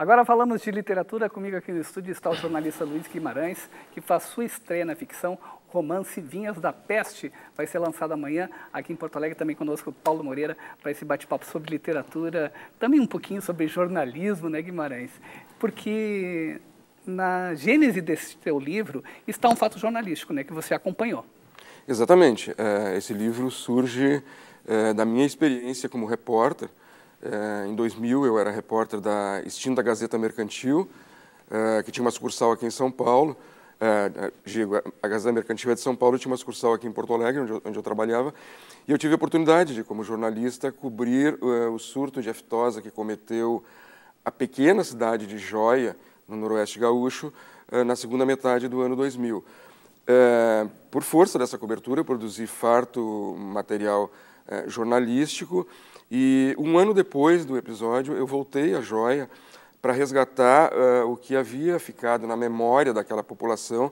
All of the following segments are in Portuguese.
Agora falamos de literatura. Comigo aqui no estúdio está o jornalista Luiz Guimarães, que faz sua estreia na ficção o romance Vinhas da Peste. Vai ser lançado amanhã aqui em Porto Alegre. Também conosco Paulo Moreira para esse bate-papo sobre literatura, também um pouquinho sobre jornalismo, né, Guimarães? Porque na gênese desse teu livro está um fato jornalístico, né, que você acompanhou. Exatamente. É, esse livro surge é, da minha experiência como repórter é, em 2000, eu era repórter da extinta Gazeta Mercantil, é, que tinha uma sucursal aqui em São Paulo. É, digo, a Gazeta Mercantil é de São Paulo, tinha uma sucursal aqui em Porto Alegre, onde eu, onde eu trabalhava. E eu tive a oportunidade de, como jornalista, cobrir o surto de aftosa que cometeu a pequena cidade de Joia, no Noroeste Gaúcho, na segunda metade do ano 2000. É, por força dessa cobertura, produzi farto material é, jornalístico. E um ano depois do episódio, eu voltei à joia para resgatar uh, o que havia ficado na memória daquela população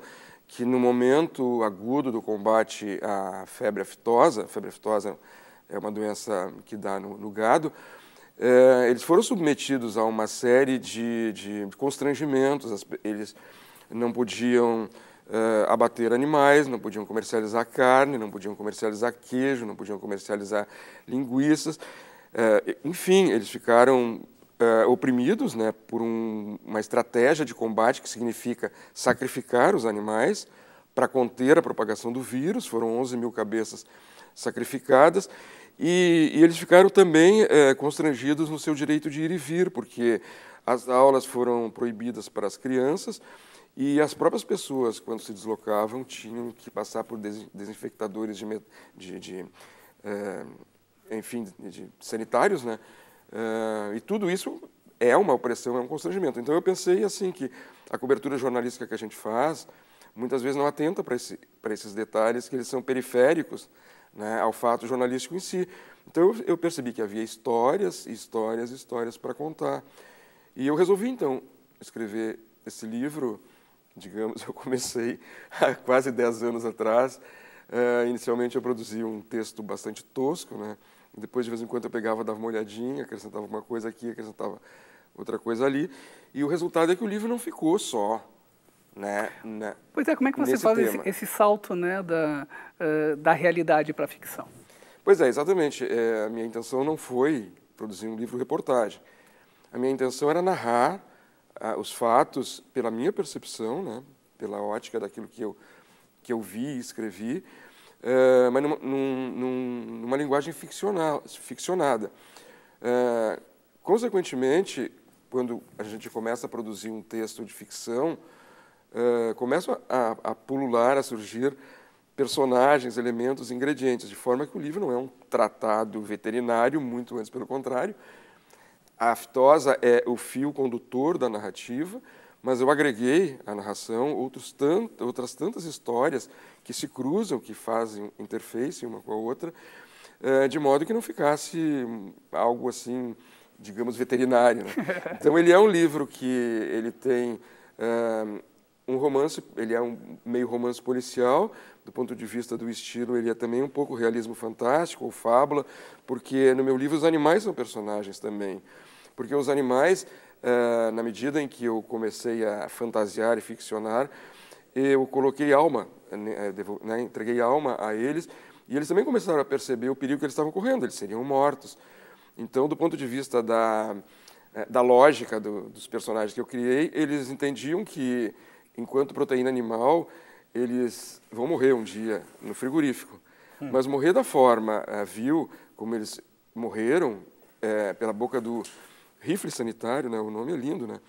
que, no momento agudo do combate à febre aftosa, febre aftosa é uma doença que dá no, no gado, eles foram submetidos a uma série de, de constrangimentos, eles não podiam uh, abater animais, não podiam comercializar carne, não podiam comercializar queijo, não podiam comercializar linguiças. Uh, enfim, eles ficaram uh, oprimidos né, por um, uma estratégia de combate que significa sacrificar os animais para conter a propagação do vírus. Foram 11 mil cabeças sacrificadas. E, e eles ficaram também constrangidos no seu direito de ir e vir, porque as aulas foram proibidas para as crianças e as próprias pessoas, quando se deslocavam, tinham que passar por desinfectadores de, de, de é, enfim, de, sanitários, né? É, e tudo isso é uma opressão, é um constrangimento. Então eu pensei assim que a cobertura jornalística que a gente faz muitas vezes não atenta para esse, para esses detalhes que eles são periféricos né, ao fato jornalístico em si. Então eu, eu percebi que havia histórias, histórias, histórias para contar. E eu resolvi então escrever esse livro digamos. Eu comecei há quase 10 anos atrás. Uh, inicialmente eu produzia um texto bastante tosco, né? depois de vez em quando eu pegava, dava uma olhadinha, acrescentava uma coisa aqui, acrescentava outra coisa ali. E o resultado é que o livro não ficou só né? né pois é, como é que você faz esse, esse, salto né, da, uh, da realidade para a ficção? Pois é, exatamente. É, a minha intenção não foi produzir um livro reportagem. A minha intenção era narrar ah, os fatos pela minha percepção, né, pela ótica daquilo que eu, que eu vi e escrevi, uh, mas numa, num, numa, linguagem ficcional, ficcionada. Uh, consequentemente, quando a gente começa a produzir um texto de ficção, uh, ah, começam a, a, pulular, a surgir personagens, elementos, ingredientes, de forma que o livro não é um tratado veterinário, muito antes pelo contrário, a aftosa é o fio condutor da narrativa, mas eu agreguei à narração outros tant, outras tantas histórias que se cruzam, que fazem interface uma com a outra, eh, de modo que não ficasse algo assim, digamos, veterinário. Né? Então ele é um livro que ele tem eh, um romance, ele é um meio romance policial, do ponto de vista do estilo, ele é também um pouco realismo fantástico ou fábula, porque no meu livro os animais são personagens também porque os animais, eh, na medida em que eu comecei a fantasiar e ficcionar, eu coloquei alma, né, eh, né, entreguei alma a eles, e eles também começaram a perceber o perigo que eles estavam correndo, eles seriam mortos. Então, do ponto de vista da, eh, da lógica do, dos personagens que eu criei, eles entendiam que, enquanto proteína animal, eles vão morrer um dia no frigorífico. Hum. Mas morrer da forma vil, como eles morreram, é, pela boca do, rifle sanitário, né? o nome é lindo, né?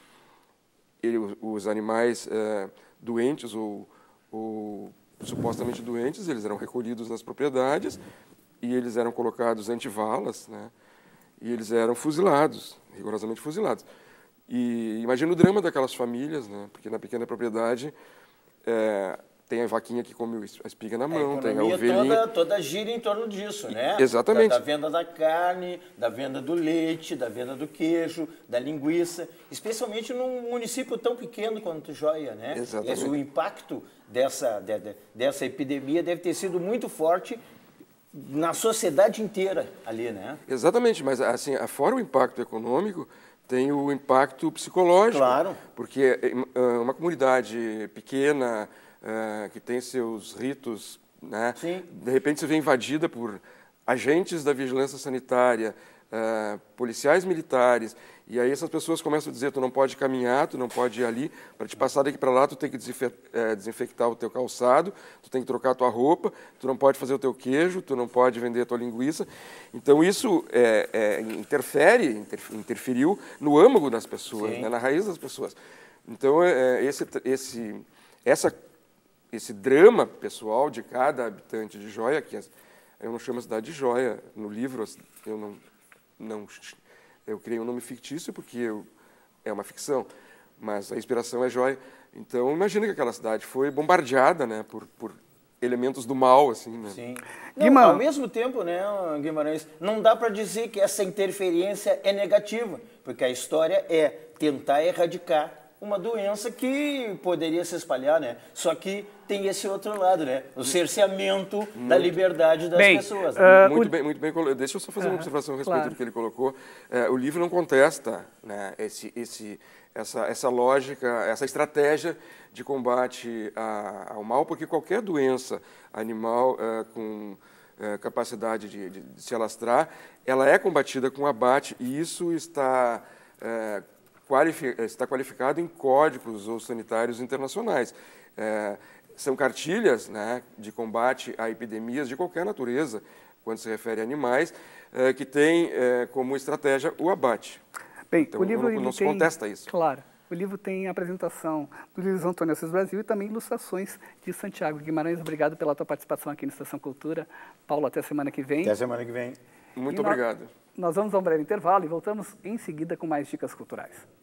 Ele, os animais é, doentes ou, ou supostamente doentes, eles eram recolhidos nas propriedades e eles eram colocados antivalas, né? E eles eram fuzilados, rigorosamente fuzilados. E imagina o drama daquelas famílias, né? Porque na pequena propriedade é, tem a vaquinha que come a espiga na mão, a tem a ovelhinha. Toda, toda gira em torno disso, né? Exatamente. Da, da, venda da carne, da venda do leite, da venda do queijo, da linguiça, especialmente num município tão pequeno quanto Joia, né? Exatamente. o impacto dessa, de, de, dessa epidemia deve ter sido muito forte na sociedade inteira ali, né? Exatamente, mas assim, fora o impacto econômico, tem o impacto psicológico. Claro. Porque eh, ah, uma comunidade pequena, é, que tem seus ritos, né? Sim. De repente você vê invadida por agentes da vigilância sanitária, é, policiais militares, e aí essas pessoas começam a dizer, tu não pode caminhar, tu não pode ir ali, para te passar daqui para lá, tu tem que é, desinfectar o teu calçado, tu tem que trocar a tua roupa, tu não pode fazer o teu queijo, tu não pode vender a tua linguiça. Então isso é, é, interfere, interferiu no âmago das pessoas, né, na raiz das pessoas. Então é, esse, esse, essa esse drama pessoal de cada habitante de Joia, que é, eu não chamo a cidade de Joia no livro, assim, eu não, não eu criei um nome fictício porque eu, é uma ficção, mas a inspiração é Joia. Então imagina que aquela cidade foi bombardeada, né, por, por elementos do mal, assim, né? Sim. Não, Ao mesmo tempo, né, Guimarães, não dá para dizer que essa interferência é negativa, porque a história é tentar erradicar uma doença que poderia se espalhar, né? Só que tem esse outro lado, né? O cerceamento muito. da uhum. liberdade das bem, pessoas. Ah, né? Uh, muito, o... bem, muito bem, deixa eu só fazer uh uma observação a respeito claro. do que ele colocou. Uh, o livro não contesta né, esse, esse, essa, essa lógica, essa estratégia de combate a, ao mal, porque qualquer doença animal é, com é, capacidade de, de, de, se alastrar, ela é combatida com abate e isso está eh, está qualificado em códigos ou sanitários internacionais. É, são cartilhas né, de combate a epidemias de qualquer natureza, quando se refere a animais, é, que tem é, como estratégia o abate. Bem, então, o livro não, não se tem, contesta isso. Claro. O livro tem a apresentação do Luiz Antônio Assis Brasil e também ilustrações de Santiago Guimarães. Obrigado pela tua participação aqui na Estação Cultura. Paulo, até a semana que vem. Até a semana que vem. Muito e obrigado. Nós, nós vamos a um breve intervalo e voltamos em seguida com mais dicas culturais.